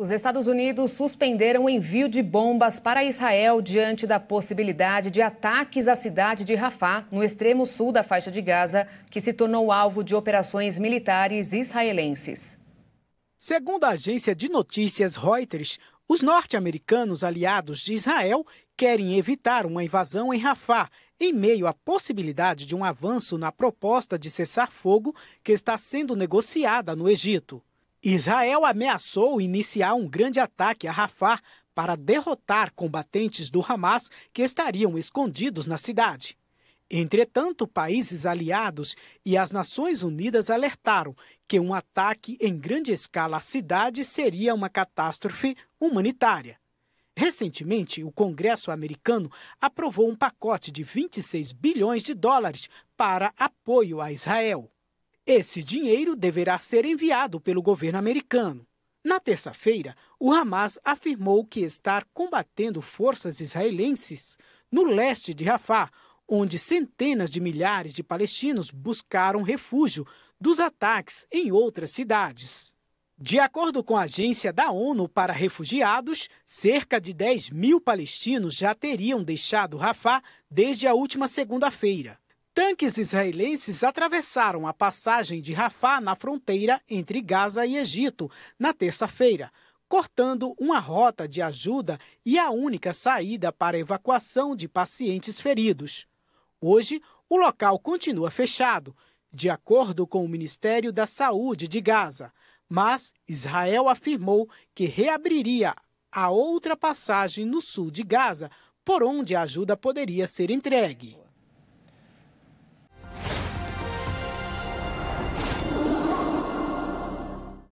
Os Estados Unidos suspenderam o envio de bombas para Israel diante da possibilidade de ataques à cidade de Rafah, no extremo sul da faixa de Gaza, que se tornou alvo de operações militares israelenses. Segundo a agência de notícias Reuters, os norte-americanos aliados de Israel querem evitar uma invasão em Rafah, em meio à possibilidade de um avanço na proposta de cessar-fogo que está sendo negociada no Egito. Israel ameaçou iniciar um grande ataque a Rafah para derrotar combatentes do Hamas que estariam escondidos na cidade. Entretanto, países aliados e as Nações Unidas alertaram que um ataque em grande escala à cidade seria uma catástrofe humanitária. Recentemente, o Congresso americano aprovou um pacote de 26 bilhões de dólares para apoio a Israel. Esse dinheiro deverá ser enviado pelo governo americano. Na terça-feira, o Hamas afirmou que está combatendo forças israelenses no leste de Rafah, onde centenas de milhares de palestinos buscaram refúgio dos ataques em outras cidades. De acordo com a Agência da ONU para Refugiados, cerca de 10 mil palestinos já teriam deixado Rafah desde a última segunda-feira. Tanques israelenses atravessaram a passagem de Rafah na fronteira entre Gaza e Egito na terça-feira, cortando uma rota de ajuda e a única saída para evacuação de pacientes feridos. Hoje, o local continua fechado, de acordo com o Ministério da Saúde de Gaza, mas Israel afirmou que reabriria a outra passagem no sul de Gaza, por onde a ajuda poderia ser entregue.